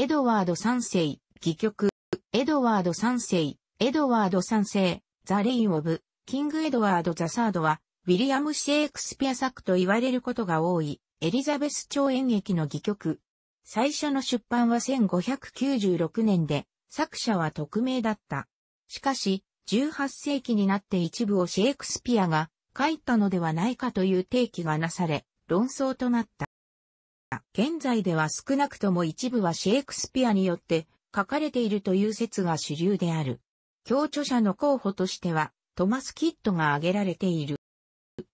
エドワード三世、戯曲、エドワード三世、エドワード三世、ザ・レイン・オブ、キング・エドワード・ザ・サードは、ウィリアム・シェイクスピア作と言われることが多い、エリザベス朝演劇の戯曲。最初の出版は1596年で、作者は匿名だった。しかし、18世紀になって一部をシェイクスピアが書いたのではないかという提起がなされ、論争となった。現在では少なくとも一部はシェイクスピアによって書かれているという説が主流である。共著者の候補としては、トマス・キッドが挙げられている。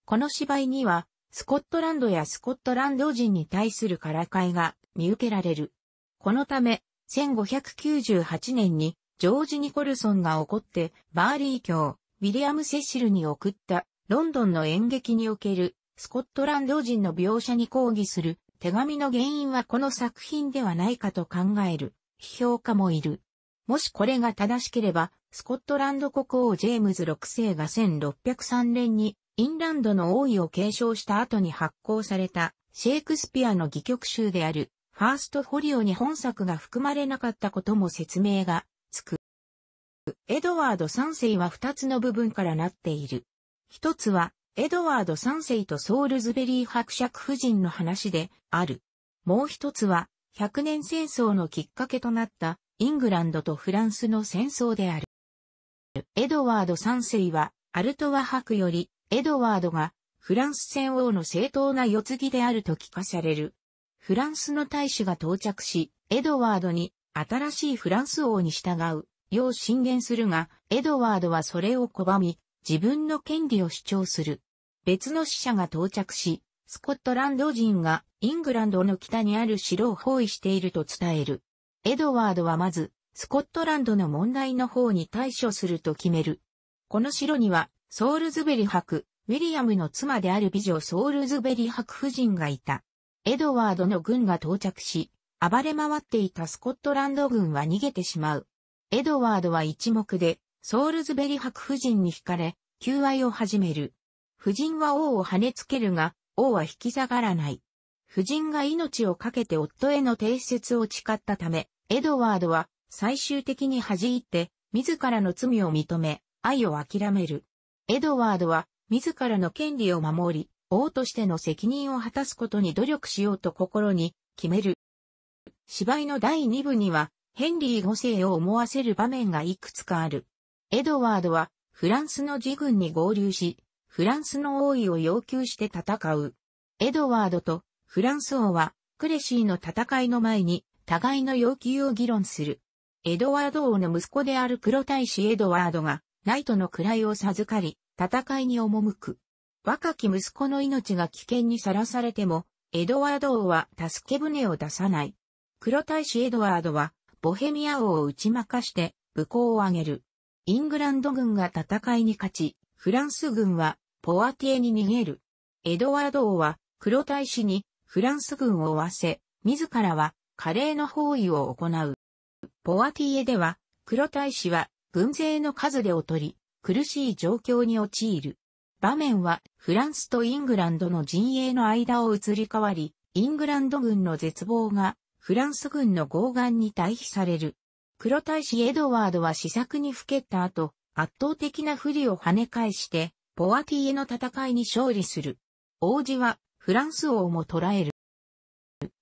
この芝居には、スコットランドやスコットランド人に対するからかいが見受けられる。このため、1598年にジョージ・ニコルソンが怒って、バーリー卿、ウィリアム・セシルに送った、ロンドンの演劇における、スコットランド人の描写に抗議する手紙の原因はこの作品ではないかと考える、批評家もいる。もしこれが正しければ、スコットランド国王ジェームズ6世が1603年にインランドの王位を継承した後に発行されたシェイクスピアの戯曲集であるファーストフォリオに本作が含まれなかったことも説明がつく。エドワード3世は2つの部分からなっている。1つはエドワード三世とソールズベリー伯爵夫人の話である。もう一つは、百年戦争のきっかけとなったイングランドとフランスの戦争である。エドワード三世は、アルトワ伯より、エドワードがフランス戦王の正当な世継ぎであると聞かされる。フランスの大使が到着し、エドワードに新しいフランス王に従う、よう進言するが、エドワードはそれを拒み、自分の権利を主張する。別の死者が到着し、スコットランド人がイングランドの北にある城を包囲していると伝える。エドワードはまず、スコットランドの問題の方に対処すると決める。この城には、ソールズベリ博、ウィリアムの妻である美女ソールズベリ博夫人がいた。エドワードの軍が到着し、暴れ回っていたスコットランド軍は逃げてしまう。エドワードは一目で、ソールズベリ伯夫人に惹かれ、求愛を始める。夫人は王を跳ねつけるが、王は引き下がらない。夫人が命を懸けて夫への定説を誓ったため、エドワードは最終的に弾じて、自らの罪を認め、愛を諦める。エドワードは、自らの権利を守り、王としての責任を果たすことに努力しようと心に決める。芝居の第2部には、ヘンリー5世を思わせる場面がいくつかある。エドワードはフランスの自軍に合流し、フランスの王位を要求して戦う。エドワードとフランス王はクレシーの戦いの前に互いの要求を議論する。エドワード王の息子である黒大使エドワードがナイトの位を授かり、戦いに赴く。若き息子の命が危険にさらされても、エドワード王は助け舟を出さない。黒大使エドワードは、ボヘミア王を打ち負かして、武功を挙げる。イングランド軍が戦いに勝ち、フランス軍はポアティエに逃げる。エドワード王は黒大使にフランス軍を追わせ、自らは華麗な包囲を行う。ポアティエでは黒大使は軍勢の数で劣り、苦しい状況に陥る。場面はフランスとイングランドの陣営の間を移り変わり、イングランド軍の絶望がフランス軍の強眼に対比される。黒大使エドワードは試作にふけった後、圧倒的な不利を跳ね返して、ポアティへの戦いに勝利する。王子は、フランス王も捕らえる。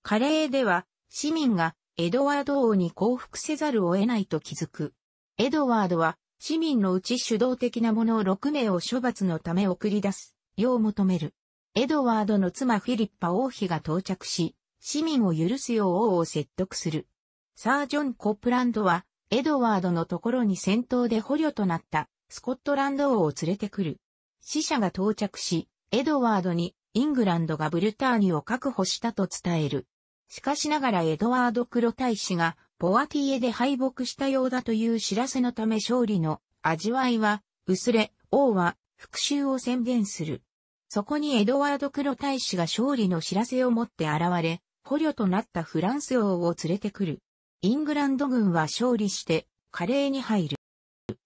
カレーでは、市民が、エドワード王に降伏せざるを得ないと気づく。エドワードは、市民のうち主導的な者6名を処罰のため送り出す、よう求める。エドワードの妻フィリッパ王妃が到着し、市民を許すよう王を説得する。サージョン・コップランドは、エドワードのところに戦闘で捕虜となったスコットランド王を連れてくる。死者が到着し、エドワードにイングランドがブルターニュを確保したと伝える。しかしながらエドワード黒大使がボアティエで敗北したようだという知らせのため勝利の味わいは薄れ、王は復讐を宣言する。そこにエドワード黒大使が勝利の知らせを持って現れ、捕虜となったフランス王を連れてくる。イングランド軍は勝利して華麗に入る。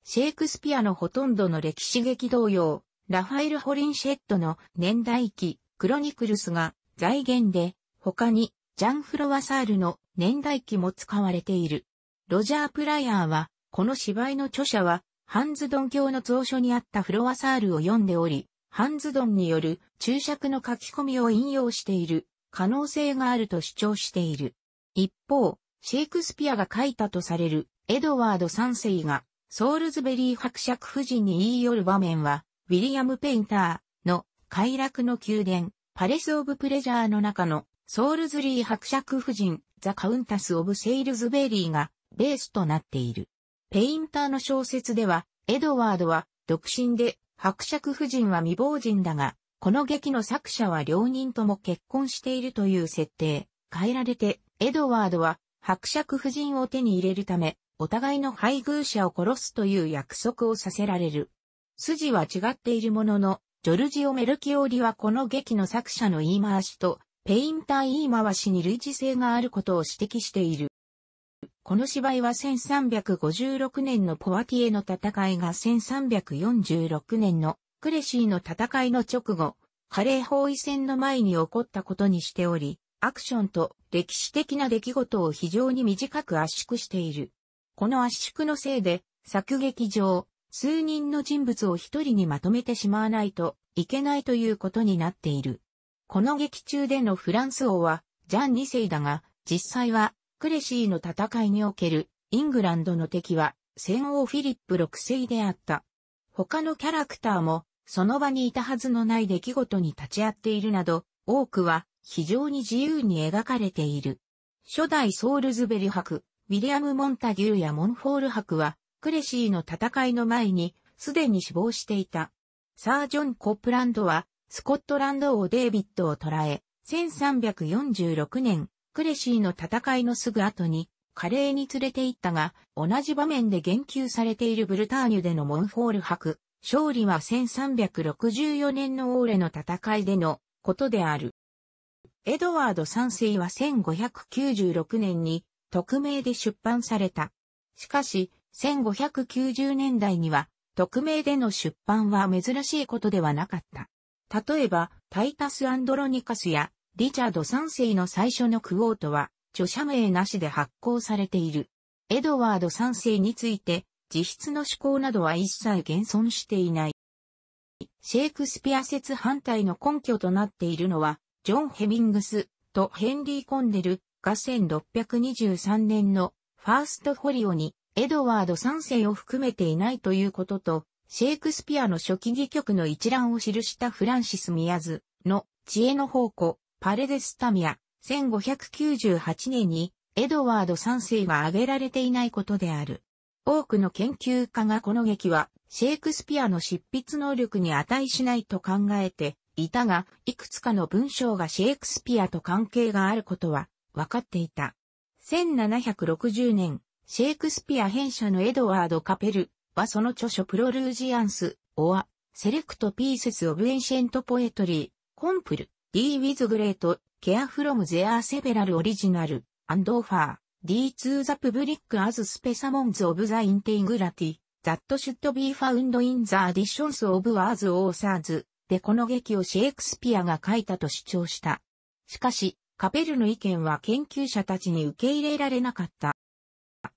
シェイクスピアのほとんどの歴史劇同様、ラファエル・ホリンシェットの年代記、クロニクルスが財源で、他にジャン・フロワサールの年代記も使われている。ロジャー・プライアーは、この芝居の著者は、ハンズドン教の蔵書にあったフロワサールを読んでおり、ハンズドンによる注釈の書き込みを引用している可能性があると主張している。一方、シェイクスピアが書いたとされるエドワード三世がソールズベリー伯爵夫人に言い寄る場面は、ウィリアム・ペインターの快楽の宮殿、パレス・オブ・プレジャーの中のソールズリー伯爵夫人、ザ・カウンタス・オブ・セイルズベリーがベースとなっている。ペインターの小説では、エドワードは独身で、伯爵夫人は未亡人だが、この劇の作者は両人とも結婚しているという設定。変えられて、エドワードは伯爵夫人を手に入れるため、お互いの配偶者を殺すという約束をさせられる。筋は違っているものの、ジョルジオ・メルキオリはこの劇の作者の言い回しと、ペインター言い回しに類似性があることを指摘している。この芝居は1356年のポワティエの戦いが1346年のクレシーの戦いの直後、カレー包囲戦の前に起こったことにしており、アクションと歴史的な出来事を非常に短く圧縮している。この圧縮のせいで、作劇上、数人の人物を一人にまとめてしまわないといけないということになっている。この劇中でのフランス王は、ジャン2世だが、実際は、クレシーの戦いにおける、イングランドの敵は、戦王フィリップ6世であった。他のキャラクターも、その場にいたはずのない出来事に立ち会っているなど、多くは、非常に自由に描かれている。初代ソウルズベリ博、ウィリアム・モンタギューやモンフォール博は、クレシーの戦いの前に、すでに死亡していた。サー・ジョン・コップランドは、スコットランド王デイビッドを捕らえ、1346年、クレシーの戦いのすぐ後に、華麗に連れて行ったが、同じ場面で言及されているブルターニュでのモンフォール博、勝利は1364年のオーレの戦いでのことである。エドワード3世は1596年に匿名で出版された。しかし、1590年代には匿名での出版は珍しいことではなかった。例えば、タイタス・アンドロニカスやリチャード3世の最初のクオートは著者名なしで発行されている。エドワード3世について、自筆の思考などは一切現存していない。シェイクスピア説反対の根拠となっているのは、ジョン・ヘミングスとヘンリー・コンネルが1623年のファーストホリオにエドワード3世を含めていないということと、シェイクスピアの初期戯曲の一覧を記したフランシス・ミアズの知恵の宝庫、パレデスタミア、1598年にエドワード3世が挙げられていないことである。多くの研究家がこの劇はシェイクスピアの執筆能力に値しないと考えていたが、いくつかの文章がシェイクスピアと関係があることは、分かっていた。1760年、シェイクスピア編者のエドワード・カペル、はその著書プロルージアンス、オア、セレクト・ピーセス・オブ・エンシェント・ポエトリー、コンプル、ディー・ウィズ・グレート、ケア・フロム・ゼア・セベラル・オリジナル、アンドオファー、ディー・ツー・ザ・プブリック・アズ・スペサモンズ・オブ・ザ・インテイグラティ、ザット・シュット・ビー・ファウンド・イン・ザ・アディションス・オブ・ワーズ・オーサーズ、ってこの劇をシェイクスピアが書いたと主張した。しかし、カペルの意見は研究者たちに受け入れられなかった。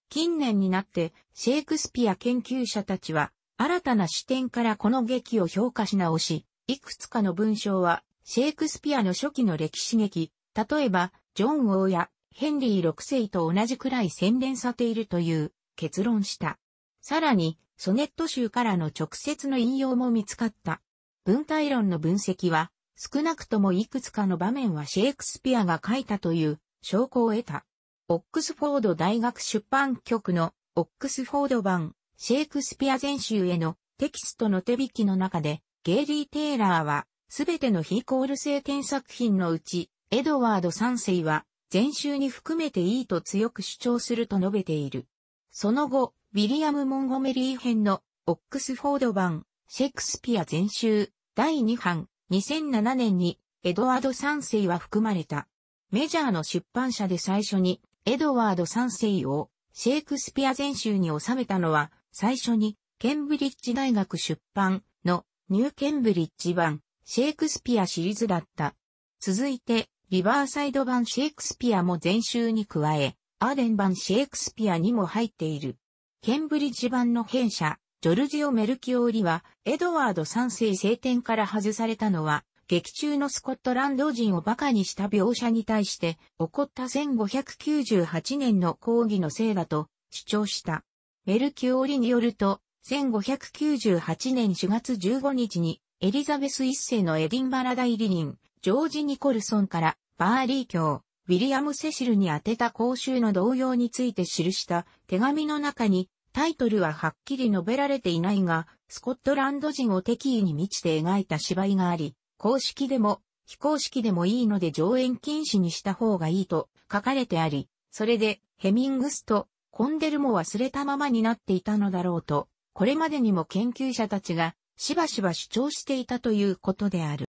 近年になって、シェイクスピア研究者たちは、新たな視点からこの劇を評価し直し、いくつかの文章は、シェイクスピアの初期の歴史劇、例えば、ジョン王やヘンリー6世と同じくらい洗練されているという結論した。さらに、ソネット集からの直接の引用も見つかった。文体論の分析は、少なくともいくつかの場面はシェイクスピアが書いたという証拠を得た。オックスフォード大学出版局のオックスフォード版シェイクスピア全集へのテキストの手引きの中で、ゲイリー・テイラーは、すべての非コール聖典作品のうち、エドワード3世は、全集に含めていいと強く主張すると述べている。その後、ウィリアム・モンゴメリー編のオックスフォード版シェイクスピア全集第2版2007年にエドワード3世は含まれた。メジャーの出版社で最初にエドワード3世をシェイクスピア全集に収めたのは最初にケンブリッジ大学出版のニューケンブリッジ版シェイクスピアシリーズだった。続いてリバーサイド版シェイクスピアも全集に加えアーデン版シェイクスピアにも入っている。ケンブリッジ版の弊社ジョルジオ・メルキオーリは、エドワード3世聖典から外されたのは、劇中のスコットランド人を馬鹿にした描写に対して、起こった1598年の抗議のせいだと主張した。メルキオーリによると、1598年4月15日に、エリザベス一世のエディンバラ大理人、ジョージ・ニコルソンから、バーリー教、ウィリアム・セシルに宛てた公衆の動揺について記した手紙の中に、タイトルははっきり述べられていないが、スコットランド人を敵意に満ちて描いた芝居があり、公式でも、非公式でもいいので上演禁止にした方がいいと書かれてあり、それでヘミングスとコンデルも忘れたままになっていたのだろうと、これまでにも研究者たちがしばしば主張していたということである。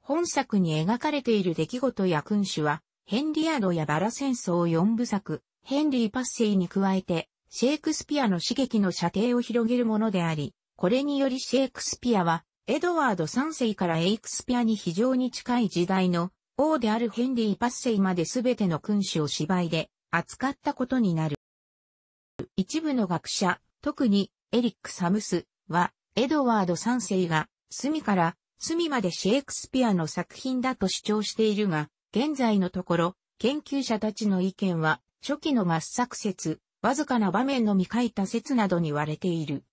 本作に描かれている出来事や君主は、ヘンリアードやバラ戦争4部作、ヘンリー・パッセイに加えて、シェイクスピアの刺激の射程を広げるものであり、これによりシェイクスピアは、エドワード3世からエイクスピアに非常に近い時代の王であるヘンリーパッセイまで全ての君主を芝居で扱ったことになる。一部の学者、特にエリック・サムスは、エドワード3世が隅から隅までシェイクスピアの作品だと主張しているが、現在のところ、研究者たちの意見は、初期の末作説、わずかな場面のみ書いた説などに割れている。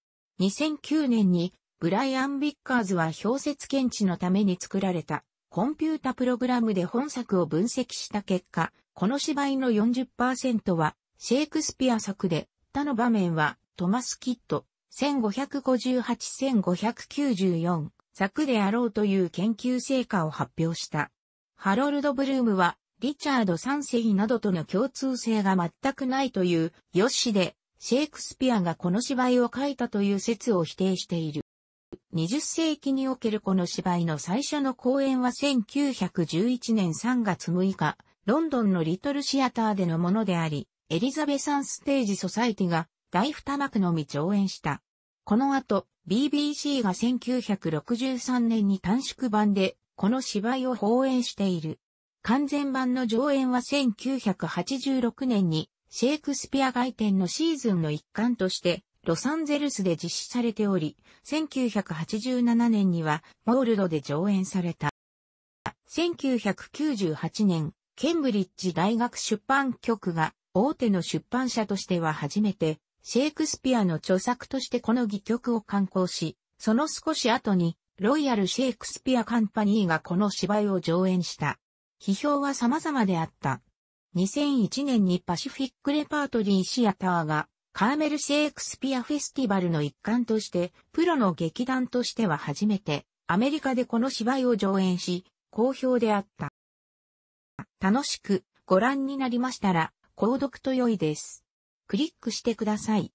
2009年にブライアン・ビッカーズは氷説検知のために作られたコンピュータプログラムで本作を分析した結果、この芝居の40%はシェイクスピア作で、他の場面はトマス・キット1558-1594作であろうという研究成果を発表した。ハロルド・ブルームはリチャード三世などとの共通性が全くないという、ヨッシで、シェイクスピアがこの芝居を書いたという説を否定している。20世紀におけるこの芝居の最初の公演は1911年3月6日、ロンドンのリトルシアターでのものであり、エリザベサンステージソサイティが大二幕のみ上演した。この後、BBC が1963年に短縮版で、この芝居を放映している。完全版の上演は1986年にシェイクスピア外展のシーズンの一環としてロサンゼルスで実施されており、1987年にはモールドで上演された。1998年、ケンブリッジ大学出版局が大手の出版社としては初めてシェイクスピアの著作としてこの戯曲を刊行し、その少し後にロイヤル・シェイクスピア・カンパニーがこの芝居を上演した。批評は様々であった。2001年にパシフィックレパートリーシアターがカーメル・シェイクスピアフェスティバルの一環として、プロの劇団としては初めて、アメリカでこの芝居を上演し、好評であった。楽しくご覧になりましたら、購読と良いです。クリックしてください。